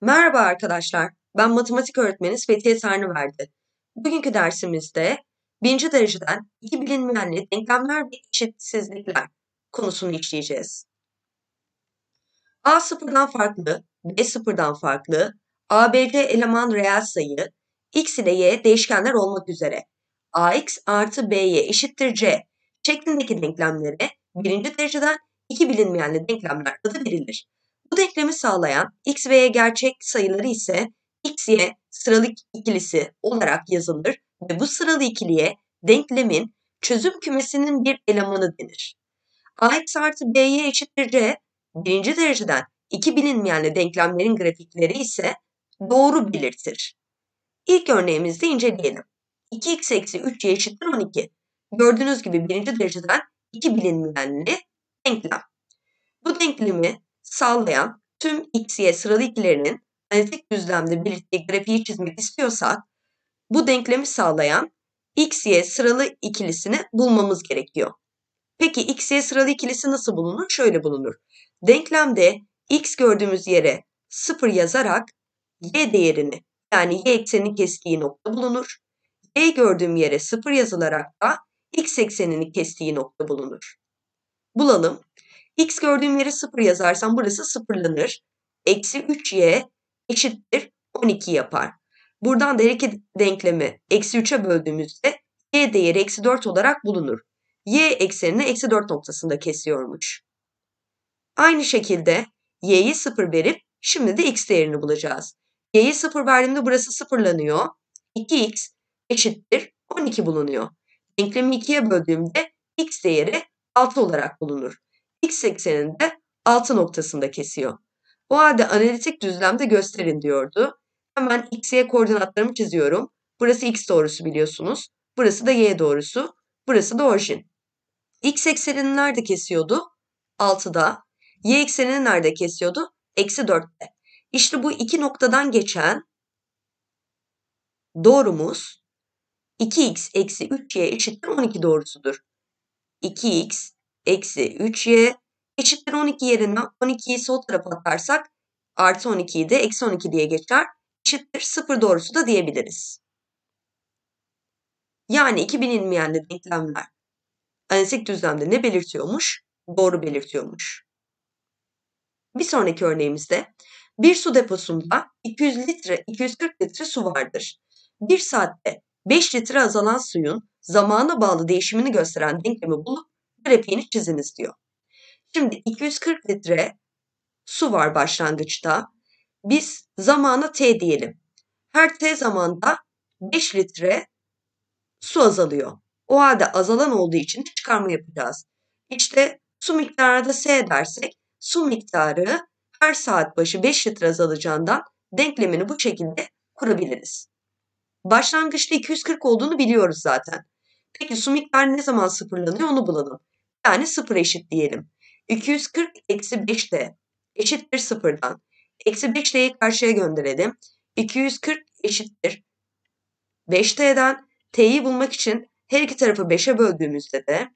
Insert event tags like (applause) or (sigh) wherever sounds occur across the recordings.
Merhaba arkadaşlar, ben matematik öğretmeniz Fethiye Sarnıverdi. Bugünkü dersimizde birinci dereceden iki bilinmeyenli denklemler ve eşitsizlikler konusunu işleyeceğiz. A sıfırdan farklı, B sıfırdan farklı, ABC eleman reel sayı, X ile Y değişkenler olmak üzere AX artı B'ye eşittir C şeklindeki denklemlere birinci dereceden iki bilinmeyenli denklemler adı verilir. Bu denklemi sağlayan x ve y gerçek sayıları ise x, y sıralı ikilisi olarak yazılır ve bu sıralı ikiliye denklemin çözüm kümesinin bir elemanı denir. ax artı b'ye eşittir c birinci dereceden iki bilinmeyenli denklemlerin grafikleri ise doğru belirtir. İlk örneğimizde inceleyelim. 2x eksi 3y eşittir 12. Gördüğünüz gibi birinci dereceden iki bilinmeyenli denklem. Bu denklemi sallayan tüm x, sıralı ikilerinin analitik düzlemde birlikte grafiği çizmek istiyorsak bu denklemi sağlayan x, sıralı ikilisini bulmamız gerekiyor. Peki x, sıralı ikilisi nasıl bulunur? Şöyle bulunur. Denklemde x gördüğümüz yere 0 yazarak y değerini yani y eksenini kestiği nokta bulunur. Y gördüğüm yere 0 yazılarak da x eksenini kestiği nokta bulunur. Bulalım. X gördüğüm yere 0 yazarsam burası sıfırlanır. Eksi 3y eşittir 12 yapar. Buradan da her iki denklemi eksi 3'e böldüğümüzde y değeri eksi 4 olarak bulunur. y eksenini eksi 4 noktasında kesiyormuş. Aynı şekilde y'yi 0 verip şimdi de x değerini bulacağız. y'yi 0 verdiğimde burası sıfırlanıyor. 2x eşittir 12 bulunuyor. Denklemi 2'ye böldüğümde x değeri 6 olarak bulunur x ekseninde 6 noktasında kesiyor. O halde analitik düzlemde gösterin diyordu. Hemen x'ye koordinatlarımı çiziyorum. Burası x doğrusu biliyorsunuz. Burası da y doğrusu. Burası da orijin. X eksenini nerede kesiyordu? 6'da. Y eksenini nerede kesiyordu? Eksi 4'te. İşte bu iki noktadan geçen doğrumuz 2x eksi 3y eşittir 12 doğrusudur. 2x eksi 3y eşittir 12 yerine 12'yi sol tarafa atarsak artı 12'yi de eksi 12 diye geçer. Eşittir 0 doğrusu da diyebiliriz. Yani 2 bilinmeyenli denklemler analitik düzlemde ne belirtiyormuş? Doğru belirtiyormuş. Bir sonraki örneğimizde bir su deposunda 200 litre 240 litre su vardır. Bir saatte 5 litre azalan suyun zamana bağlı değişimini gösteren denklemi bulup grafiğini çiziniz diyor. Şimdi 240 litre su var başlangıçta. Biz zamana t diyelim. Her t zamanda 5 litre su azalıyor. O halde azalan olduğu için çıkarma yapacağız. İşte su miktarı da s dersek su miktarı her saat başı 5 litre azalacağından denklemini bu şekilde kurabiliriz. Başlangıçta 240 olduğunu biliyoruz zaten. Peki su miktarı ne zaman sıfırlanıyor onu bulalım. Yani 0 eşit diyelim. 240 eksi 5 de eşittir 0'dan. Eksi 5 tyi karşıya gönderelim. 240 eşittir 5 tden T'yi bulmak için her iki tarafı 5'e böldüğümüzde de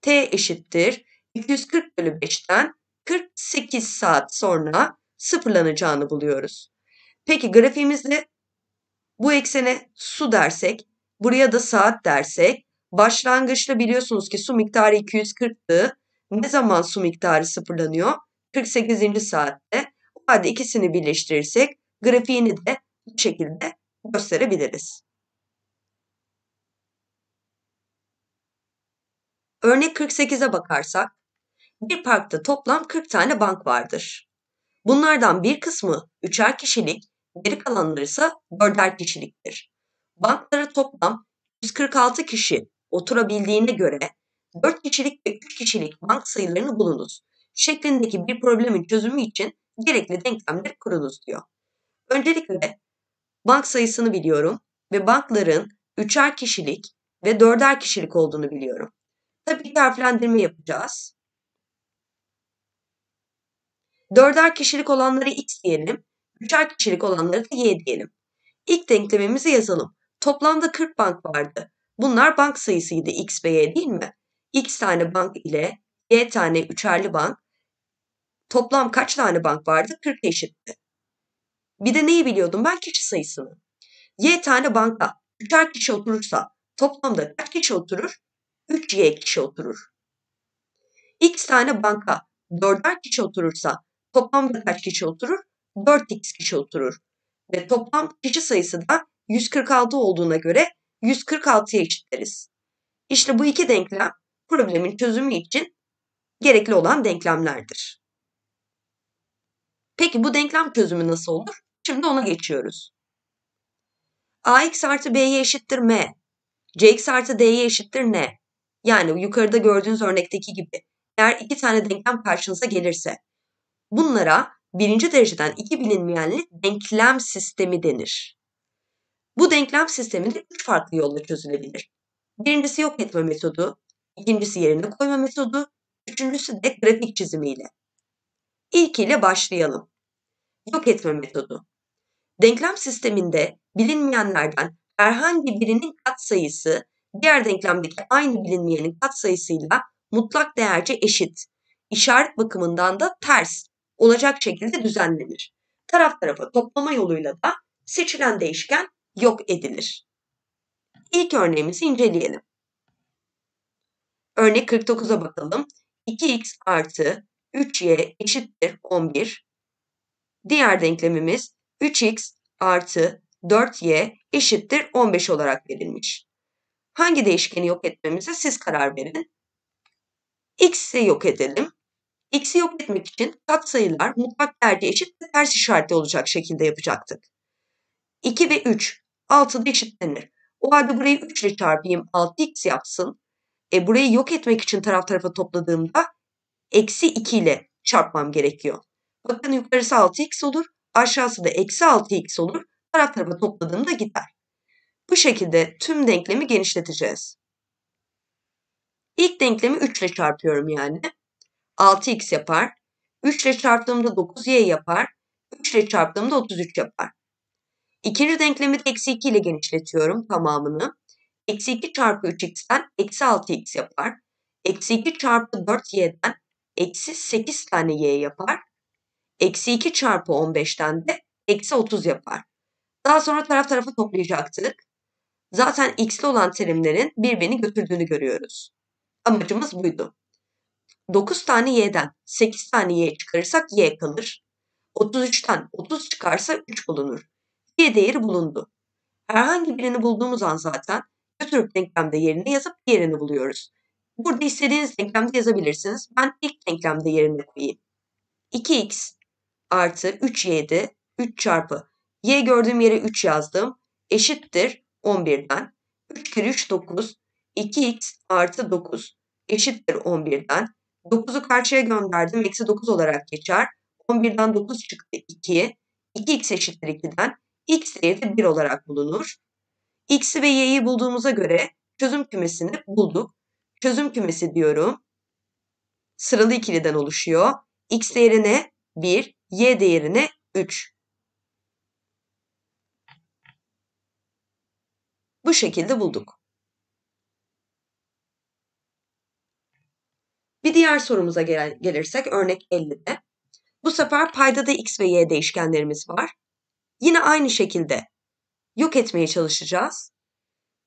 T eşittir 240 bölü 5'ten 48 saat sonra sıfırlanacağını buluyoruz. Peki grafiğimizde bu eksene su dersek, buraya da saat dersek Başlangıçta biliyorsunuz ki su miktarı 240'tı. Ne zaman su miktarı sıfırlanıyor? 48. saatte. O halde ikisini birleştirirsek grafiğini de bu şekilde gösterebiliriz. Örnek 48'e bakarsak, bir parkta toplam 40 tane bank vardır. Bunlardan bir kısmı üçer kişilik, geri kalanları ise dörder kişiliktir. Banklara toplam 146 kişi oturabildiğine göre 4 kişilik ve 3 kişilik bank sayılarını bulunuz şeklindeki bir problemin çözümü için gerekli denklemler kurunuz diyor. Öncelikle bank sayısını biliyorum ve bankların 3'er kişilik ve 4'er kişilik olduğunu biliyorum. Tabii ki harflendirme yapacağız. 4'er kişilik olanları x diyelim, 3'er kişilik olanları da y diyelim. İlk denklemimizi yazalım. Toplamda 40 bank vardı. Bunlar bank sayısıydı X ve Y değil mi? X tane bank ile Y tane üçerli bank toplam kaç tane bank vardı? 40 eşitti. Bir de neyi biliyordum ben? Kişi sayısını. Y tane banka üçer kişi oturursa toplamda kaç kişi oturur? 3Y kişi oturur. X tane banka dörder kişi oturursa toplamda kaç kişi oturur? 4x kişi oturur. Ve toplam kişi sayısı da 146 olduğuna göre 146'ya eşitleriz. İşte bu iki denklem problemin çözümü için gerekli olan denklemlerdir. Peki bu denklem çözümü nasıl olur? Şimdi ona geçiyoruz. ax artı b'ye eşittir m. cx artı d'ye eşittir n. Yani yukarıda gördüğünüz örnekteki gibi eğer iki tane denklem karşınıza gelirse bunlara birinci dereceden iki bilinmeyenli denklem sistemi denir denklem sisteminde üç farklı yolla çözülebilir. Birincisi yok etme metodu, ikincisi yerine koyma metodu, üçüncüsü de grafik çizimiyle. İlk ile başlayalım. Yok etme metodu. Denklem sisteminde bilinmeyenlerden herhangi birinin katsayısı diğer denklemdeki aynı bilinmeyenin katsayısıyla mutlak değerce eşit, işaret bakımından da ters olacak şekilde düzenlenir. Taraf tarafa toplama yoluyla da seçilen değişken yok edilir. İlk örneğimizi inceleyelim. Örnek 49'a bakalım. 2x artı 3y eşittir 11. Diğer denklemimiz 3x artı 4y eşittir 15 olarak verilmiş. Hangi değişkeni yok etmemize siz karar verin. X'i yok edelim. X'i yok etmek için katsayılar mutlak değerde eşit ve ters işaretli olacak şekilde yapacaktık. 2 ve 3 6 eşitlenir. O halde burayı 3 ile çarpayım 6x yapsın. E, burayı yok etmek için taraf tarafa topladığımda eksi 2 ile çarpmam gerekiyor. Bakın yukarısı 6x olur. Aşağısı da eksi 6x olur. Taraf tarafa topladığımda gider. Bu şekilde tüm denklemi genişleteceğiz. İlk denklemi 3 ile çarpıyorum yani. 6x yapar. 3 ile çarptığımda 9y yapar. 3 ile çarptığımda 33 yapar. İkinci denklemi de eksi 2 ile genişletiyorum tamamını. Eksi 2 çarpı 3x'ten eksi 6x yapar. Eksi 2 çarpı 4y'den eksi 8 tane y yapar. Eksi 2 çarpı 15'ten de eksi 30 yapar. Daha sonra taraf tarafa toplayacaktık. Zaten x'li olan terimlerin birbirini götürdüğünü görüyoruz. Amacımız buydu. 9 tane y'den 8 tane y çıkarırsak y kalır. 33'ten 30 çıkarsa 3 bulunur pi değeri bulundu. Herhangi birini bulduğumuz an zaten götürüp denklemde yerini yazıp diğerini buluyoruz. Burada istediğiniz denklemde yazabilirsiniz. Ben ilk denklemde yerine koyayım. 2x artı 3y'de 3 çarpı y gördüğüm yere 3 yazdım. Eşittir 11'den. 3 kere 3 9. 2x artı 9 eşittir 11'den. 9'u karşıya gönderdim. Eksi 9 olarak geçer. 11'den 9 çıktı 2. 2x eşittir 2'den x, değeri de 1 olarak bulunur. x'i ve y'yi bulduğumuza göre çözüm kümesini bulduk. Çözüm kümesi diyorum. Sıralı ikiliden oluşuyor. x değerine 1, y değerine 3. Bu şekilde bulduk. Bir diğer sorumuza gelirsek örnek 50'de. Bu sefer paydada x ve y değişkenlerimiz var. Yine aynı şekilde yok etmeye çalışacağız.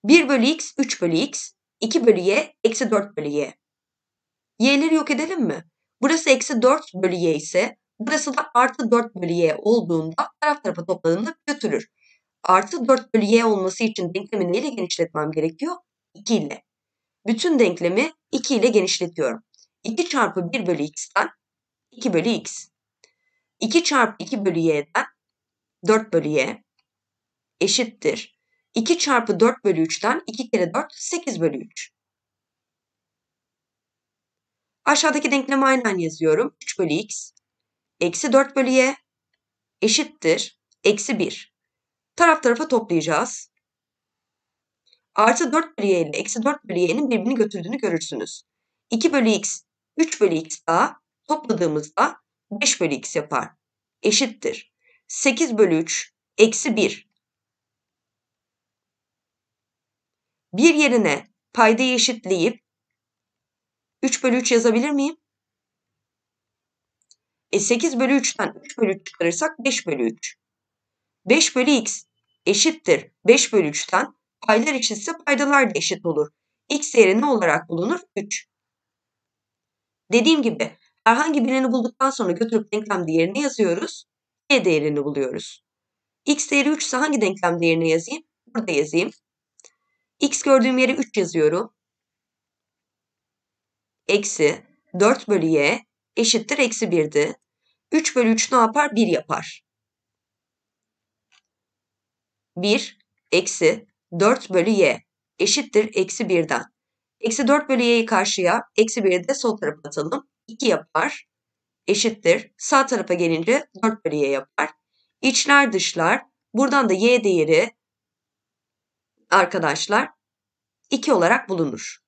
1 bölü x 3 bölü x 2 bölü y eksi 4 bölü y. Y'leri yok edelim mi? Burası eksi 4 bölü y ise burası da artı 4 bölü y olduğunda taraf tarafa topladığında götürür. Artı 4 bölü y olması için denklemi neyle genişletmem gerekiyor? 2 ile. Bütün denklemi 2 ile genişletiyorum. 2 çarpı 1 bölü x'ten 2 bölü x. 2 çarpı 2 bölü y'den 4 bölü y eşittir. 2 çarpı 4 bölü 3'ten 2 kere 4 8 bölü 3. Aşağıdaki denklemi aynen yazıyorum. 3 bölü x eksi 4 bölü y eşittir. Eksi 1. Taraf tarafa toplayacağız. Artı 4 bölü y ile eksi 4 bölü y'nin birbirini götürdüğünü görürsünüz. 2 bölü x 3 bölü x daha topladığımızda 5 bölü x yapar. Eşittir. 8 bölü 3 eksi 1. Bir yerine paydayı eşitleyip 3 bölü 3 yazabilir miyim? E 8 bölü 3'ten 3 bölü 3 çıkarırsak 5 bölü 3. 5 bölü x eşittir 5 bölü 3'ten paylar eşitse paydalar da eşit olur. x değeri ne olarak bulunur? 3. Dediğim gibi herhangi birini bulduktan sonra götürüp denklemde yerine yazıyoruz y değerini buluyoruz. x değeri 3 ise hangi denklem değerini yazayım? Burada yazayım. x gördüğüm yere 3 yazıyorum. Eksi 4 bölü y eşittir eksi 1'di. 3 bölü 3 ne yapar? 1 yapar. 1 eksi 4 bölü y eşittir eksi 1'den. Eksi 4 bölü y'yi karşıya, eksi 1'i de sol tarafa atalım. 2 yapar eşittir. Sağ tarafa gelince 4 bölü y yapar. İçler dışlar. Buradan da y değeri arkadaşlar 2 olarak bulunur.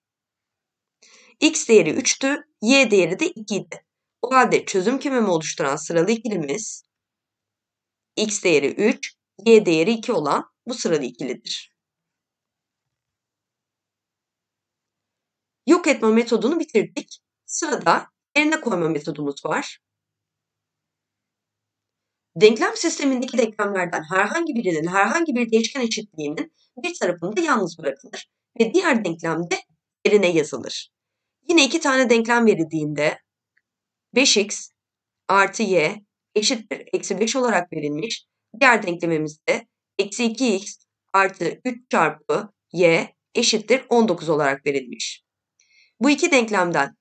x değeri 3'tü, y değeri de 2 idi. O halde çözüm kümemi oluşturan sıralı ikilimiz x değeri 3, y değeri 2 olan bu sıralı ikilidir. Yok etme metodunu bitirdik. Sırada yerine koyma metodumuz var. Denklem sistemindeki denklemlerden herhangi birinin herhangi bir değişken eşitliğinin bir tarafında yalnız bırakılır ve diğer denklemde yerine yazılır. Yine iki tane denklem verildiğinde 5x artı y eşittir eksi 5 olarak verilmiş. Diğer denklemimizde eksi 2x artı 3 çarpı y eşittir 19 olarak verilmiş. Bu iki denklemden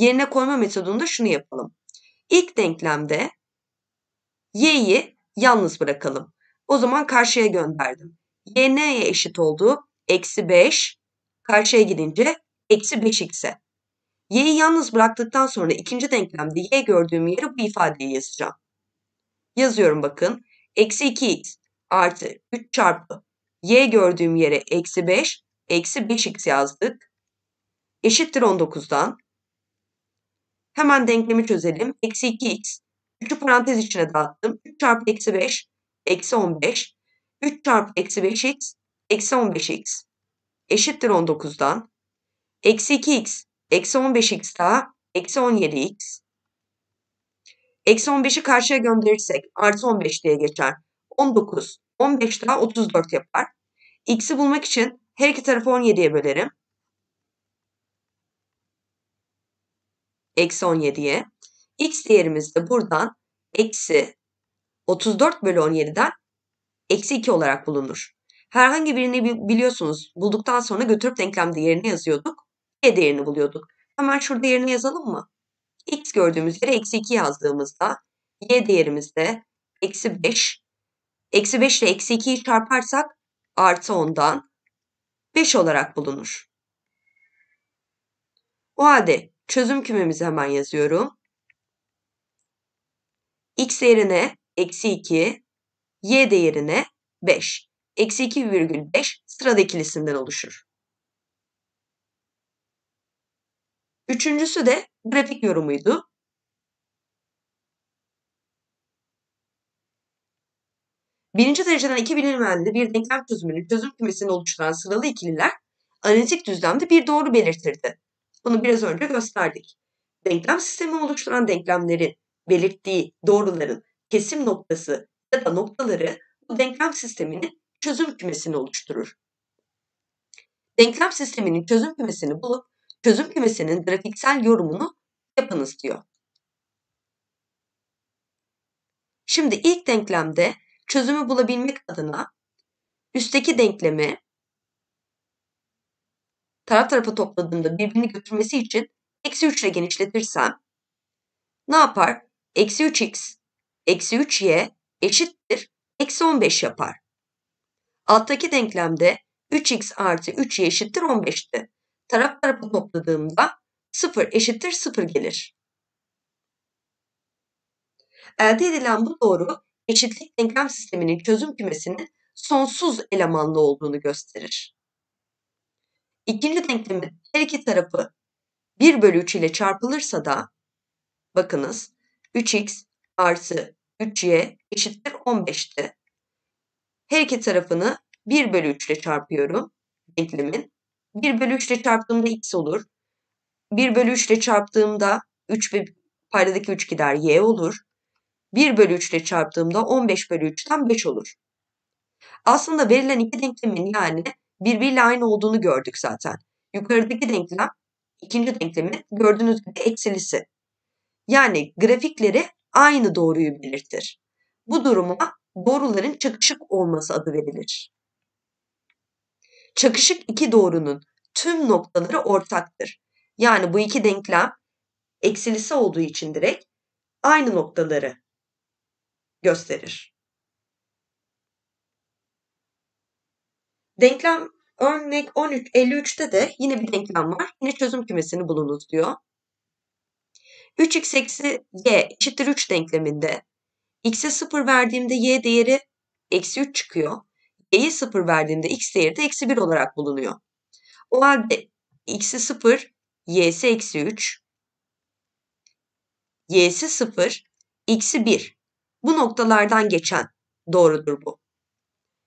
yerine koyma metodunda şunu yapalım. İlk denklemde y'yi yalnız bırakalım. O zaman karşıya gönderdim. y neye eşit oldu? Eksi 5. Karşıya gidince eksi 5x'e. y'yi yalnız bıraktıktan sonra ikinci denklemde y gördüğüm yere bu ifadeyi yazacağım. Yazıyorum bakın. Eksi 2x artı 3 çarpı y gördüğüm yere eksi 5 eksi 5x yazdık. Eşittir 19'dan. Hemen denklemi çözelim. Eksi 2x. 3'ü parantez içine dağıttım. 3 çarpı eksi 5. Eksi 15. 3 çarpı eksi 5x. Eksi 15x. Eşittir 19'dan. Eksi 2x. Eksi 15x daha. Eksi 17x. Eksi 15'i karşıya gönderirsek artı 15 diye geçer. 19. 15 daha 34 yapar. X'i bulmak için her iki tarafı 17'ye bölerim. eksi 17'ye. X değerimiz de buradan eksi 34 bölü 17'den eksi 2 olarak bulunur. Herhangi birini biliyorsunuz bulduktan sonra götürüp denklemde yerine yazıyorduk. Y değerini buluyorduk. Hemen şurada yerine yazalım mı? X gördüğümüz yere eksi 2 yazdığımızda Y değerimiz de eksi 5. Eksi 5 ile eksi 2'yi çarparsak artı 10'dan 5 olarak bulunur. O halde Çözüm kümemizi hemen yazıyorum. X yerine eksi 2, Y değerine 5. Eksi 2 virgül 5 sırada ikilisinden oluşur. Üçüncüsü de grafik yorumuydu. Birinci dereceden iki bilinmeyenli bir denklem çözümünün çözüm kümesini oluşturan sıralı ikililer analitik düzlemde bir doğru belirtirdi. Bunu biraz önce gösterdik. Denklem sistemi oluşturan denklemlerin belirttiği doğruların kesim noktası ya da noktaları bu denklem sisteminin çözüm kümesini oluşturur. Denklem sisteminin çözüm kümesini bulup çözüm kümesinin grafiksel yorumunu yapınız diyor. Şimdi ilk denklemde çözümü bulabilmek adına üstteki denklemi tara tarafa topladığımda birbirini götürmesi için eksi 3 ile genişletirsem ne yapar? Eksi 3x eksi 3y eşittir eksi 15 yapar. Alttaki denklemde 3x artı 3y eşittir 15'ti. Taraf tarafa topladığımda 0 eşittir 0 gelir. Elde edilen bu doğru eşitlik denklem sisteminin çözüm kümesinin sonsuz elemanlı olduğunu gösterir. İkinci denklemin her iki tarafı 1 bölü 3 ile çarpılırsa da bakınız 3x artı 3y eşittir 15'ti. Her iki tarafını 1 bölü 3 ile çarpıyorum denklemin. 1 bölü 3 ile çarptığımda x olur. 1 bölü 3 ile çarptığımda 3 paydadaki 3 gider y olur. 1 bölü 3 ile çarptığımda 15 bölü 3'ten 5 olur. Aslında verilen iki denklemin yani birbiriyle aynı olduğunu gördük zaten. Yukarıdaki denklem ikinci denklemi gördüğünüz gibi eksilisi. Yani grafikleri aynı doğruyu belirtir. Bu duruma doğruların çakışık olması adı verilir. Çakışık iki doğrunun tüm noktaları ortaktır. Yani bu iki denklem eksilisi olduğu için direkt aynı noktaları gösterir. Denklem örnek 13, 53'te de yine bir denklem var. Yine çözüm kümesini bulunuz diyor. 3x eksi y eşittir 3 denkleminde x'e 0 verdiğimde y değeri eksi 3 çıkıyor. y'ye 0 verdiğimde x değeri de eksi 1 olarak bulunuyor. O halde x'i 0, y'si eksi 3, y'si 0, x'i 1. Bu noktalardan geçen doğrudur bu.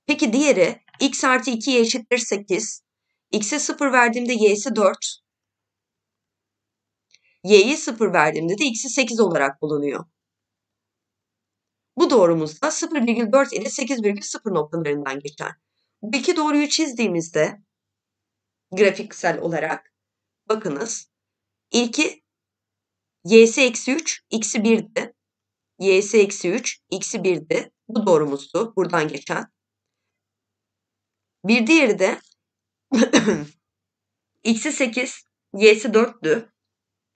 Peki diğeri x artı 2'ye eşittir 8. x'e 0 verdiğimde y'si 4. y'ye 0 verdiğimde de x'i 8 olarak bulunuyor. Bu doğrumuzda 0,4 ile 8,0 noktalarından geçer. Bu iki doğruyu çizdiğimizde grafiksel olarak bakınız. İlki y'si eksi 3, x'i 1'di. y'si eksi 3, x'i 1'di. Bu doğrumuzdu buradan geçen. Bir diğeri de (clears throat) x'i 8, y'si 4'tü.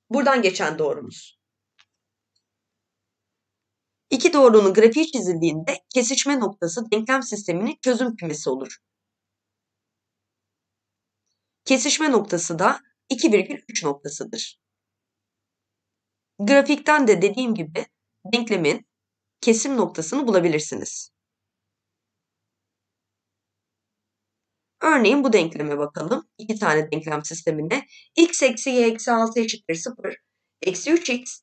Buradan geçen doğrumuz. İki doğrunun grafiği çizildiğinde kesişme noktası denklem sisteminin çözüm kümesi olur. Kesişme noktası da 2,3 noktasıdır. Grafikten de dediğim gibi denklemin kesim noktasını bulabilirsiniz. Örneğin bu denkleme bakalım. İki tane denklem sistemine. x eksi y eksi 6 eşittir 0. Eksi 3x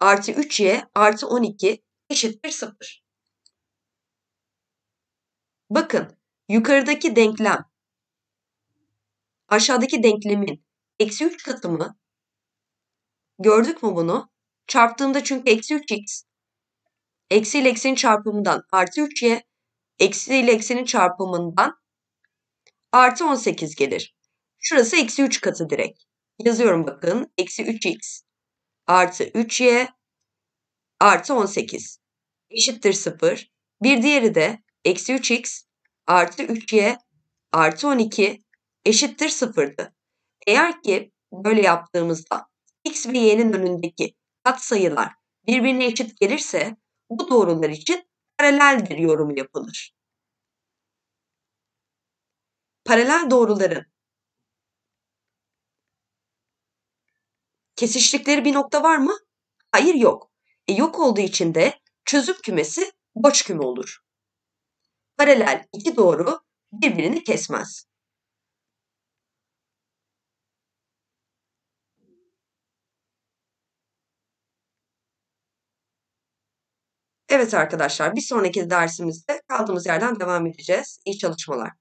artı 3y artı 12 eşittir 0. Bakın yukarıdaki denklem aşağıdaki denklemin eksi 3 katımı gördük mü bunu? Çarptığımda çünkü eksi 3x eksi ile eksenin çarpımından artı 3y eksi ile eksenin çarpımından artı 18 gelir. Şurası eksi 3 katı direkt. Yazıyorum bakın. Eksi 3x artı 3y artı 18 eşittir 0. Bir diğeri de eksi 3x artı 3y artı 12 eşittir 0'dı. Eğer ki böyle yaptığımızda x ve y'nin önündeki kat sayılar birbirine eşit gelirse bu doğrular için paraleldir yorumu yapılır paralel doğruların kesiştikleri bir nokta var mı? Hayır yok. E, yok olduğu için de çözüm kümesi boş küme olur. Paralel iki doğru birbirini kesmez. Evet arkadaşlar bir sonraki dersimizde kaldığımız yerden devam edeceğiz. İyi çalışmalar.